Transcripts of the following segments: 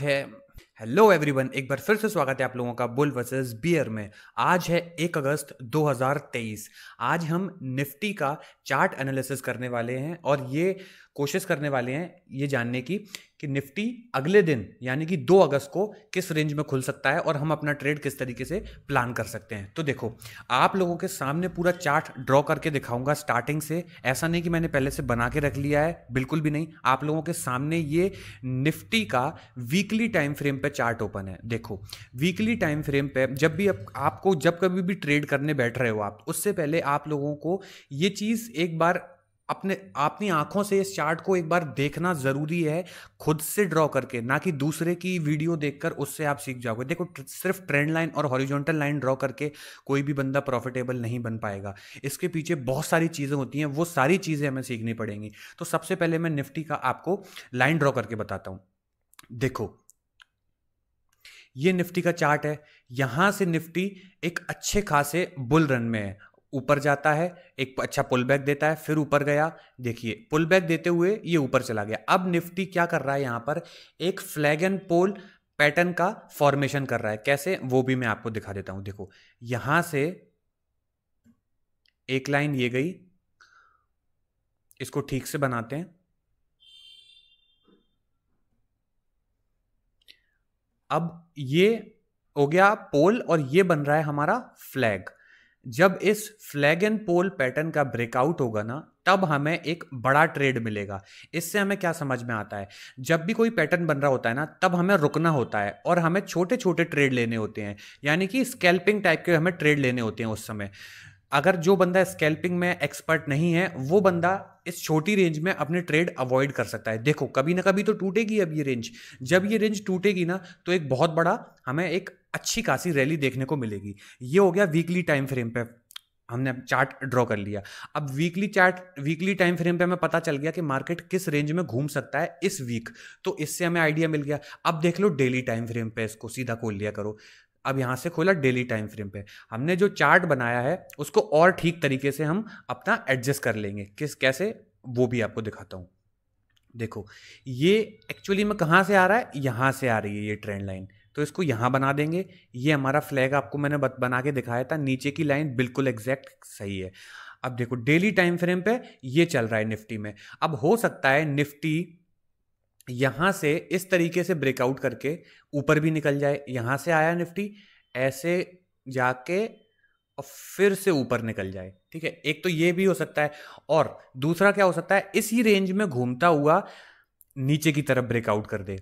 है hello everyone एक बार फिर से स्वागत है आप लोगों का बुल वर्सेस बियर में आज है एक अगस्त 2023 आज हम निफ्टी का चार्ट एनालिसिस करने वाले हैं और ये कोशिश करने वाले हैं ये जानने की कि निफ्टी अगले दिन यानी कि 2 अगस्त को किस रेंज में खुल सकता है और हम अपना ट्रेड किस तरीके से प्लान कर सकते हैं तो देखो आप लोगों के सामने पूरा चार्ट ड्रॉ करके दिखाऊंगा स्टार्टिंग से ऐसा नहीं कि मैंने पहले से बना के रख लिया है बिल्कुल भी नहीं आप लोगों के सामने ये निफ्टी का वीकली टाइम फ्रेम पे चार्ट ओपन है देखो वीकली टाइम फ्रेम पे जब भी आप, आपको जब कभी भी ट्रेड करने बैठ रहे हो आप उससे पहले आप लोगों को ये चीज़ एक बार अपने अपनी आंखों से इस चार्ट को एक बार देखना ज़रूरी है खुद से ड्रॉ करके ना कि दूसरे की वीडियो देखकर उससे आप सीख जाओगे देखो सिर्फ ट्रेंड लाइन और हॉरिजॉन्टल लाइन ड्रॉ करके कोई भी बंदा प्रॉफिटेबल नहीं बन पाएगा इसके पीछे बहुत सारी चीज़ें होती हैं वो सारी चीज़ें हमें सीखनी पड़ेंगी तो सबसे पहले मैं निफ्टी का आपको लाइन ड्रॉ करके बताता हूँ देखो ये निफ्टी का चार्ट है यहाँ से निफ्टी एक अच्छे खासे बुल रन में है ऊपर जाता है एक अच्छा पुल बैक देता है फिर ऊपर गया देखिए पुल बैक देते हुए ये ऊपर चला गया अब निफ्टी क्या कर रहा है यहाँ पर एक फ्लैग एंड पोल पैटर्न का फॉर्मेशन कर रहा है कैसे वो भी मैं आपको दिखा देता हूँ देखो यहाँ से एक लाइन ये गई इसको ठीक से बनाते हैं अब ये हो गया पोल और ये बन रहा है हमारा फ्लैग जब इस फ्लैग एंड पोल पैटर्न का ब्रेकआउट होगा ना तब हमें एक बड़ा ट्रेड मिलेगा इससे हमें क्या समझ में आता है जब भी कोई पैटर्न बन रहा होता है ना तब हमें रुकना होता है और हमें छोटे छोटे ट्रेड लेने होते हैं यानी कि स्कैल्पिंग टाइप के हमें ट्रेड लेने होते हैं उस समय अगर जो बंदा स्कैल्पिंग में एक्सपर्ट नहीं है वो बंदा इस छोटी रेंज में अपने ट्रेड अवॉइड कर सकता है देखो कभी ना कभी तो टूटेगी अब ये रेंज जब ये रेंज टूटेगी ना तो एक बहुत बड़ा हमें एक अच्छी खासी रैली देखने को मिलेगी ये हो गया वीकली टाइम फ्रेम पे हमने चार्ट ड्रॉ कर लिया अब weekly chart weekly time frame पे हमें पता चल गया कि मार्केट किस रेंज में घूम सकता है इस वीक तो इससे हमें आइडिया मिल गया अब देख लो डेली टाइम फ्रेम पे इसको सीधा खोल लिया करो अब यहाँ से खोला डेली टाइम फ्रेम पे हमने जो चार्ट बनाया है उसको और ठीक तरीके से हम अपना एडजस्ट कर लेंगे किस कैसे वो भी आपको दिखाता हूँ देखो ये एक्चुअली में कहाँ से आ रहा है यहाँ से आ रही है ये ट्रेंड लाइन तो इसको यहाँ बना देंगे ये हमारा फ्लैग आपको मैंने बना के दिखाया था नीचे की लाइन बिल्कुल एग्जैक्ट सही है अब देखो डेली टाइम फ्रेम पे ये चल रहा है निफ्टी में अब हो सकता है निफ्टी यहाँ से इस तरीके से ब्रेकआउट करके ऊपर भी निकल जाए यहाँ से आया निफ्टी ऐसे जाके और फिर से ऊपर निकल जाए ठीक है एक तो ये भी हो सकता है और दूसरा क्या हो सकता है इसी रेंज में घूमता हुआ नीचे की तरफ ब्रेकआउट कर दे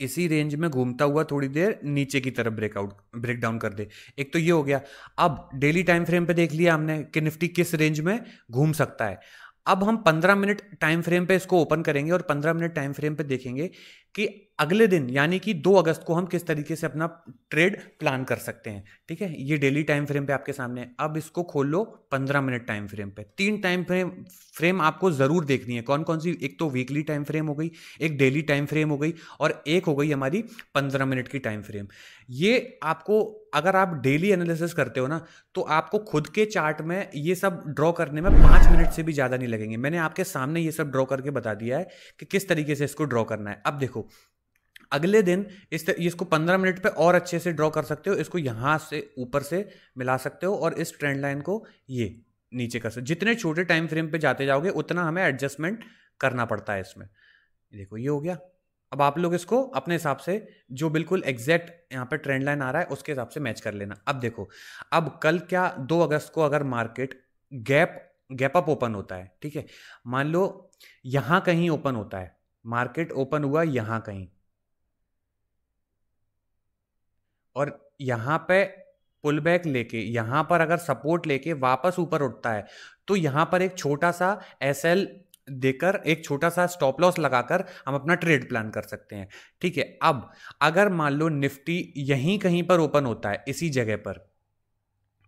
इसी रेंज में घूमता हुआ थोड़ी देर नीचे की तरफ ब्रेकआउट ब्रेक डाउन कर दे एक तो ये हो गया अब डेली टाइम फ्रेम पे देख लिया हमने कि निफ्टी किस रेंज में घूम सकता है अब हम 15 मिनट टाइम फ्रेम पे इसको ओपन करेंगे और 15 मिनट टाइम फ्रेम पे देखेंगे कि अगले दिन यानी कि दो अगस्त को हम किस तरीके से अपना ट्रेड प्लान कर सकते हैं ठीक है ये डेली टाइम फ्रेम पे आपके सामने है अब इसको खोल लो पंद्रह मिनट टाइम फ्रेम पे तीन टाइम फ्रेम फ्रेम आपको ज़रूर देखनी है कौन कौन सी एक तो वीकली टाइम फ्रेम हो गई एक डेली टाइम फ्रेम हो गई और एक हो गई हमारी पंद्रह मिनट की टाइम फ्रेम ये आपको अगर आप डेली एनालिसिस करते हो ना तो आपको खुद के चार्ट में ये सब ड्रॉ करने में पाँच मिनट से भी ज़्यादा नहीं लगेंगे मैंने आपके सामने ये सब ड्रॉ करके बता दिया है कि किस तरीके से इसको ड्रॉ करना है अब देखो को अगले दिन इस तर, इसको पंद्रह मिनट पे और अच्छे से ड्रॉ कर सकते हो इसको यहाँ से ऊपर से मिला सकते हो और इस ट्रेंड लाइन को ये नीचे कर सकते जितने छोटे टाइम फ्रेम पे जाते जाओगे उतना हमें एडजस्टमेंट करना पड़ता है इसमें देखो ये हो गया अब आप लोग इसको अपने हिसाब से जो बिल्कुल एग्जैक्ट यहाँ पे ट्रेंड लाइन आ रहा है उसके हिसाब से मैच कर लेना अब देखो अब कल क्या दो अगस्त को अगर market gap gap up open होता है ठीक है मान लो यहाँ कहीं ओपन होता है मार्केट ओपन हुआ यहां कहीं और यहां पे पुल बैक लेके यहां पर अगर सपोर्ट लेके वापस ऊपर उठता है तो यहां पर एक छोटा सा एस एल देकर एक छोटा सा स्टॉप लॉस लगाकर हम अपना ट्रेड प्लान कर सकते हैं ठीक है अब अगर मान लो निफ्टी यहीं कहीं पर ओपन होता है इसी जगह पर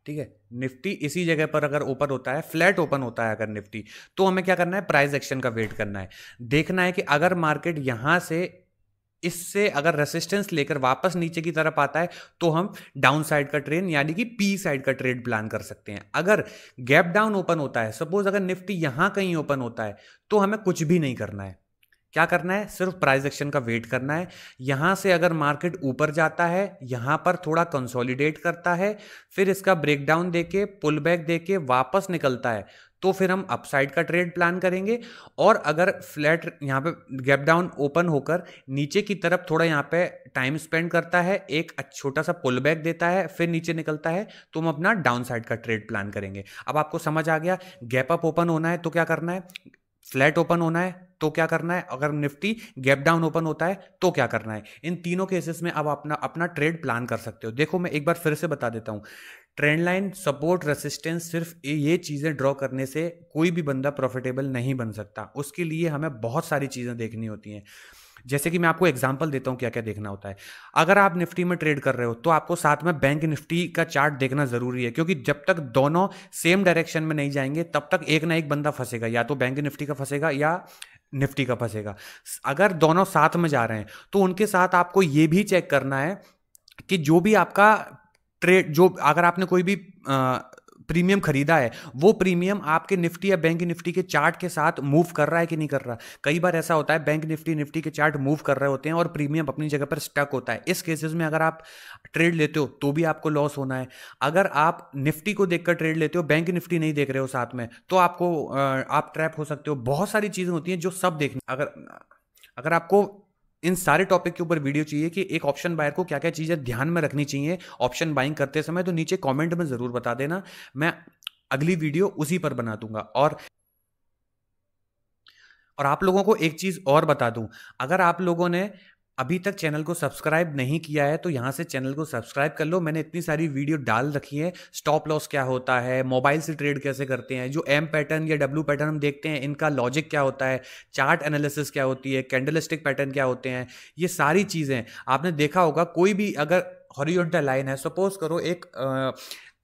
ठीक है निफ्टी इसी जगह पर अगर ओपन होता है फ्लैट ओपन होता है अगर निफ्टी तो हमें क्या करना है प्राइस एक्शन का वेट करना है देखना है कि अगर मार्केट यहाँ से इससे अगर रेसिस्टेंस लेकर वापस नीचे की तरफ आता है तो हम डाउन साइड का ट्रेन यानी कि पी साइड का ट्रेड प्लान कर सकते हैं अगर गैप डाउन ओपन होता है सपोज अगर निफ्टी यहाँ कहीं ओपन होता है तो हमें कुछ भी नहीं करना है क्या करना है सिर्फ प्राइस एक्शन का वेट करना है यहाँ से अगर मार्केट ऊपर जाता है यहाँ पर थोड़ा कंसोलिडेट करता है फिर इसका ब्रेकडाउन देके पुल बैक के वापस निकलता है तो फिर हम अपसाइड का ट्रेड प्लान करेंगे और अगर फ्लैट यहाँ पे गैप डाउन ओपन होकर नीचे की तरफ थोड़ा यहाँ पे टाइम स्पेंड करता है एक छोटा सा पुल बैक देता है फिर नीचे निकलता है तो हम अपना डाउन साइड का ट्रेड प्लान करेंगे अब आपको समझ आ गया गैप अप ओपन होना है तो क्या करना है फ्लैट ओपन होना है तो क्या करना है अगर निफ्टी गैप डाउन ओपन होता है तो क्या करना है इन तीनों केसेस में आप अपना अपना ट्रेड प्लान कर सकते हो देखो मैं एक बार फिर से बता देता हूँ ट्रेंड लाइन सपोर्ट रेसिस्टेंस सिर्फ ये चीज़ें ड्रॉ करने से कोई भी बंदा प्रॉफिटेबल नहीं बन सकता उसके लिए हमें बहुत सारी चीज़ें देखनी होती हैं जैसे कि मैं आपको एग्जाम्पल देता हूँ क्या क्या देखना होता है अगर आप निफ्टी में ट्रेड कर रहे हो तो आपको साथ में बैंक निफ्टी का चार्ट देखना जरूरी है क्योंकि जब तक दोनों सेम डायरेक्शन में नहीं जाएंगे तब तक एक ना एक बंदा फंसेगा या तो बैंक निफ्टी का फंसेगा या निफ्टी का फंसेगा अगर दोनों साथ में जा रहे हैं तो उनके साथ आपको ये भी चेक करना है कि जो भी आपका ट्रेड जो अगर आपने कोई भी प्रीमियम खरीदा है वो प्रीमियम आपके निफ्टी या बैंक निफ्टी के चार्ट के साथ मूव कर रहा है कि नहीं कर रहा कई बार ऐसा होता है बैंक निफ्टी निफ्टी के चार्ट मूव कर रहे होते हैं और प्रीमियम अपनी जगह पर स्टक होता है इस केसेस में अगर आप ट्रेड लेते हो तो भी आपको लॉस होना है अगर आप निफ्टी को देखकर ट्रेड लेते हो बैंक निफ्टी नहीं देख रहे हो साथ में तो आपको आप ट्रैप हो सकते हो बहुत सारी चीज़ें होती हैं जो सब देखनी अगर अगर आपको इन सारे टॉपिक के ऊपर वीडियो चाहिए कि एक ऑप्शन बायर को क्या क्या चीज़ें ध्यान में रखनी चाहिए ऑप्शन बाइंग करते समय तो नीचे कमेंट में ज़रूर बता देना मैं अगली वीडियो उसी पर बना दूंगा और और आप लोगों को एक चीज़ और बता दूं अगर आप लोगों ने अभी तक चैनल को सब्सक्राइब नहीं किया है तो यहाँ से चैनल को सब्सक्राइब कर लो मैंने इतनी सारी वीडियो डाल रखी है स्टॉप लॉस क्या होता है मोबाइल से ट्रेड कैसे करते हैं जो एम पैटर्न या डब्ल्यू पैटर्न हम देखते हैं इनका लॉजिक क्या होता है चार्ट एनालिसिस क्या होती है कैंडलिस्टिक पैटर्न क्या होते हैं ये सारी चीज़ें आपने देखा होगा कोई भी अगर हॉरिजॉन्टल लाइन है सपोज करो एक आ,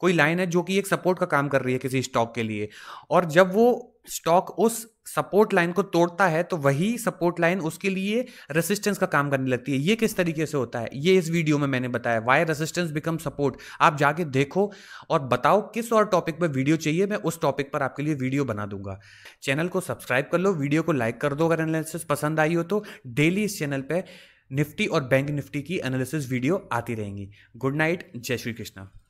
कोई लाइन है जो कि एक सपोर्ट का काम कर रही है किसी स्टॉक के लिए और जब वो स्टॉक उस सपोर्ट लाइन को तोड़ता है तो वही सपोर्ट लाइन उसके लिए रेसिस्टेंस का काम करने लगती है ये किस तरीके से होता है ये इस वीडियो में मैंने बताया वाई रेसिस्टेंस बिकम सपोर्ट आप जाके देखो और बताओ किस और टॉपिक पर वीडियो चाहिए मैं उस टॉपिक पर आपके लिए वीडियो बना दूंगा चैनल को सब्सक्राइब कर लो वीडियो को लाइक कर दो अगर एनालिसिस पसंद आई हो तो डेली इस चैनल पर निफ्टी और बैंक निफ्टी की एनालिसिस वीडियो आती रहेंगी गुड नाइट जय श्री कृष्णा